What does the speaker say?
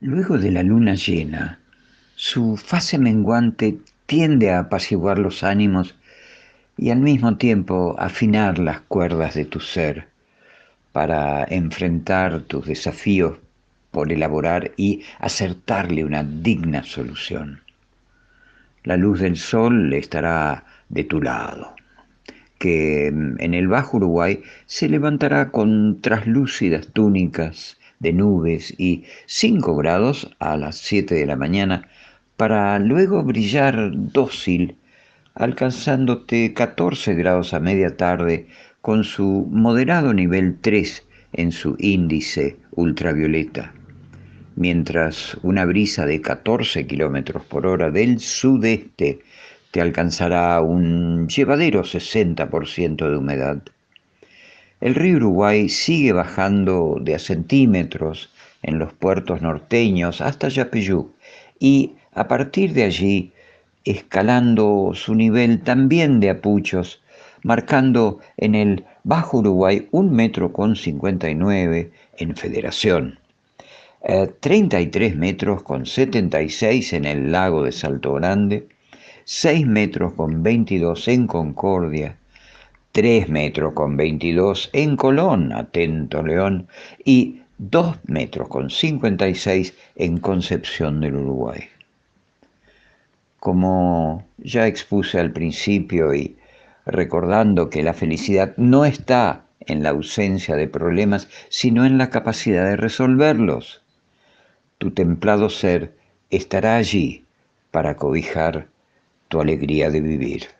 Luego de la luna llena, su fase menguante tiende a apaciguar los ánimos y al mismo tiempo afinar las cuerdas de tu ser para enfrentar tus desafíos por elaborar y acertarle una digna solución. La luz del sol estará de tu lado, que en el Bajo Uruguay se levantará con traslúcidas túnicas de nubes y 5 grados a las 7 de la mañana para luego brillar dócil, alcanzándote 14 grados a media tarde con su moderado nivel 3 en su índice ultravioleta, mientras una brisa de 14 kilómetros por hora del sudeste te alcanzará un llevadero 60% de humedad. El río Uruguay sigue bajando de a centímetros en los puertos norteños hasta Yapeyú y a partir de allí escalando su nivel también de apuchos, marcando en el Bajo Uruguay un metro con 59 en Federación, 33 eh, metros con 76 en el lago de Salto Grande, 6 metros con 22 en Concordia, 3 metros con 22 en Colón, atento León, y 2 metros con 56 en Concepción del Uruguay. Como ya expuse al principio y recordando que la felicidad no está en la ausencia de problemas, sino en la capacidad de resolverlos. Tu templado ser estará allí para cobijar tu alegría de vivir.